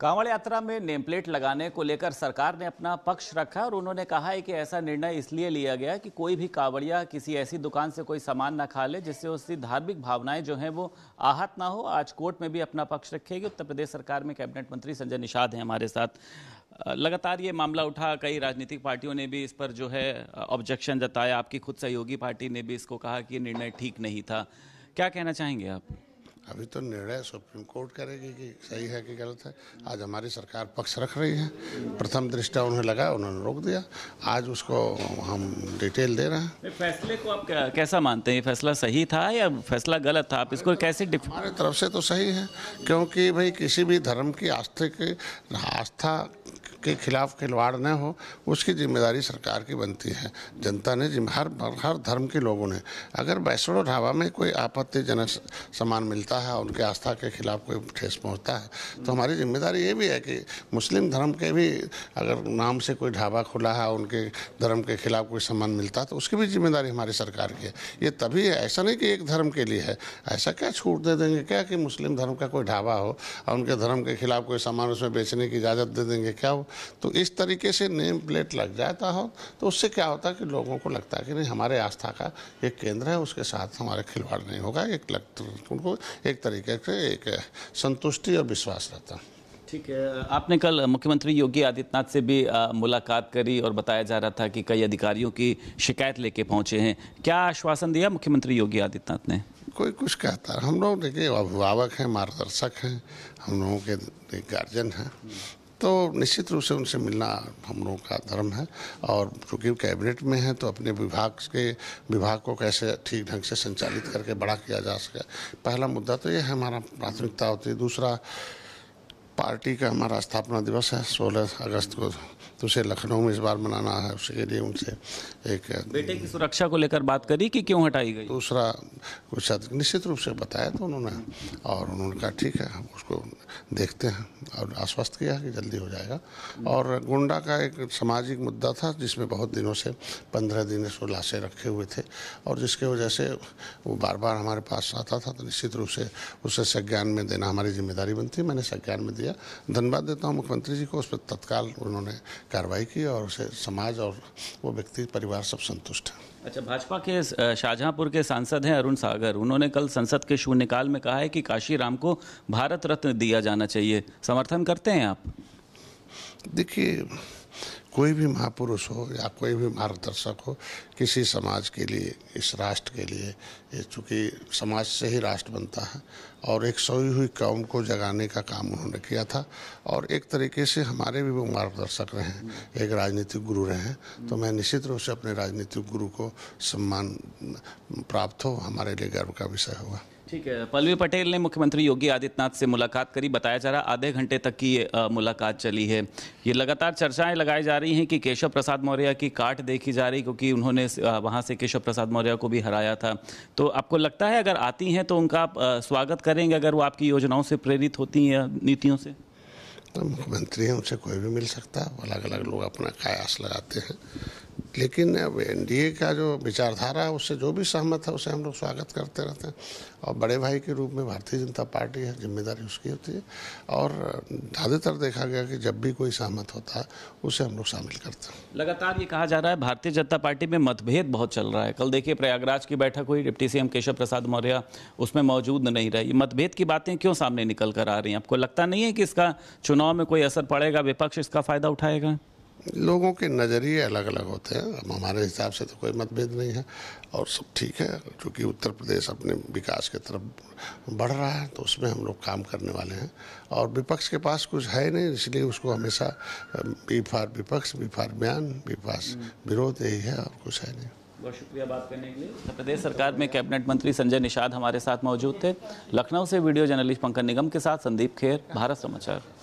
कांवड़ यात्रा में नेमप्लेट लगाने को लेकर सरकार ने अपना पक्ष रखा और उन्होंने कहा है कि ऐसा निर्णय इसलिए लिया गया कि कोई भी कांवड़िया किसी ऐसी दुकान से कोई सामान ना खा ले जिससे उसकी धार्मिक भावनाएं जो हैं वो आहत ना हो आज कोर्ट में भी अपना पक्ष रखेगी उत्तर प्रदेश सरकार में कैबिनेट मंत्री संजय निषाद हैं हमारे साथ लगातार ये मामला उठा कई राजनीतिक पार्टियों ने भी इस पर जो है ऑब्जेक्शन जताया आपकी खुद सहयोगी पार्टी ने भी इसको कहा कि निर्णय ठीक नहीं था क्या कहना चाहेंगे आप अभी तो निर्णय सुप्रीम कोर्ट करेगी कि सही है कि गलत है आज हमारी सरकार पक्ष रख रही है प्रथम दृष्टा उन्हें लगा उन्होंने रोक दिया आज उसको हम डिटेल दे रहे हैं फैसले को आप कैसा मानते हैं फैसला सही था या फैसला गलत था आप इसको कैसे हमारे तरफ से तो सही है क्योंकि भाई किसी भी धर्म की आस्थिक आस्था के खिलाफ खिलवाड़ न हो उसकी जिम्मेदारी सरकार की बनती है जनता ने हर हर धर्म के लोगों ने अगर बैसड़ो ढाबा में कोई आपत्तिजनक सामान मिलता है उनके आस्था के खिलाफ कोई ठेस पहुँचता है तो हमारी जिम्मेदारी ये भी है कि मुस्लिम धर्म के भी अगर नाम से कोई ढाबा खुला है उनके धर्म के खिलाफ कोई सामान मिलता है तो उसकी भी जिम्मेदारी हमारी सरकार की है ये तभी है ऐसा नहीं कि एक धर्म के लिए है ऐसा क्या छूट दे देंगे क्या कि मुस्लिम धर्म का कोई ढाबा हो और उनके धर्म के खिलाफ कोई सामान उसमें बेचने की इजाज़त दे देंगे क्या हो तो इस तरीके से नेम प्लेट लग जाता हो तो उससे क्या होता है कि लोगों को लगता है कि नहीं हमारे आस्था का एक केंद्र है उसके साथ हमारा खिलवाड़ नहीं होगा एक उनको एक तरीके से एक संतुष्टि और विश्वास रहता है ठीक है आपने कल मुख्यमंत्री योगी आदित्यनाथ से भी आ, मुलाकात करी और बताया जा रहा था कि कई अधिकारियों की शिकायत लेके पहुंचे हैं क्या आश्वासन दिया मुख्यमंत्री योगी आदित्यनाथ ने कोई कुछ कहता है हम लोग देखिए अभिभावक हैं मार्गदर्शक हैं हम लोगों के गार्जियन हैं तो निश्चित रूप से उनसे मिलना हम लोगों का धर्म है और चूँकि कैबिनेट में है तो अपने विभाग के विभाग को कैसे ठीक ढंग से संचालित करके बड़ा किया जा सके पहला मुद्दा तो ये है हमारा प्राथमिकता होती है दूसरा पार्टी का हमारा स्थापना दिवस है 16 अगस्त को तो उसे लखनऊ में इस बार मनाना है उसके लिए उनसे एक बेटे की सुरक्षा को लेकर बात करी कि क्यों हटाई गई दूसरा कुछ निश्चित रूप से बताया तो उन्होंने और उन्होंने कहा ठीक है उसको देखते हैं और आश्वस्त किया कि जल्दी हो जाएगा और गुंडा का एक सामाजिक मुद्दा था जिसमें बहुत दिनों से पंद्रह दिन इसको लाशें रखे हुए थे और जिसके वजह से वो बार बार हमारे पास आता था तो निश्चित रूप से उसे संज्ञान में देना हमारी जिम्मेदारी बनती मैंने संज्ञान में दिया दिया धन्यवाद देता हूँ मुख्यमंत्री जी को उस पर तत्काल उन्होंने कार्रवाई की और उसे समाज और वो व्यक्ति परिवार सब संतुष्ट हैं अच्छा भाजपा के शाहजहांपुर के सांसद हैं अरुण सागर उन्होंने कल संसद के शून्यकाल में कहा है कि काशी राम को भारत रत्न दिया जाना चाहिए समर्थन करते हैं आप देखिए कोई भी महापुरुष हो या कोई भी मार्गदर्शक हो किसी समाज के लिए इस राष्ट्र के लिए ये चूँकि समाज से ही राष्ट्र बनता है और एक सोई हुई कौम को जगाने का काम उन्होंने किया था और एक तरीके से हमारे भी वो मार्गदर्शक रहे हैं एक राजनीतिक गुरु रहे तो मैं निश्चित रूप से अपने राजनीतिक गुरु को सम्मान प्राप्त हो हमारे लिए गर्व का विषय होगा ठीक है पलवी पटेल ने मुख्यमंत्री योगी आदित्यनाथ से मुलाकात करी बताया जा रहा आधे घंटे तक की ये मुलाकात चली है ये लगातार चर्चाएं लगाई जा रही हैं कि केशव प्रसाद मौर्य की काट देखी जा रही क्योंकि उन्होंने वहाँ से केशव प्रसाद मौर्य को भी हराया था तो आपको लगता है अगर आती हैं तो उनका आप स्वागत करेंगे अगर वो आपकी योजनाओं से प्रेरित होती हैं या नीतियों से तो मुख्यमंत्री हैं उनसे कोई भी मिल सकता है अलग अलग लोग अपना कायास लगाते हैं लेकिन अब एनडीए का जो विचारधारा है उससे जो भी सहमत है उसे हम लोग स्वागत करते रहते हैं और बड़े भाई के रूप में भारतीय जनता पार्टी है जिम्मेदारी उसकी होती है और ज़्यादातर देखा गया कि जब भी कोई सहमत होता है उसे हम लोग शामिल करते हैं लगातार ये कहा जा रहा है भारतीय जनता पार्टी में मतभेद बहुत चल रहा है कल देखिए प्रयागराज की बैठक हुई डिप्टी सी केशव प्रसाद मौर्य उसमें मौजूद नहीं रहे मतभेद की बातें क्यों सामने निकल कर आ रही हैं आपको लगता नहीं है कि इसका चुनाव में कोई असर पड़ेगा विपक्ष इसका फ़ायदा उठाएगा लोगों के नज़रिए अलग अलग होते हैं अब हमारे हिसाब से तो कोई मतभेद नहीं है और सब ठीक है क्योंकि उत्तर प्रदेश अपने विकास की तरफ बढ़ रहा है तो उसमें हम लोग काम करने वाले हैं और विपक्ष के पास कुछ है नहीं इसलिए उसको हमेशा बी फार विपक्ष बी फार बयान विपास विरोध यही है और कुछ है नहीं बहुत शुक्रिया बात करने के लिए उत्तर प्रदेश सरकार में कैबिनेट मंत्री संजय निषाद हमारे साथ मौजूद थे लखनऊ से वीडियो जर्नलिस्ट पंकज निगम के साथ संदीप खेर भारत समाचार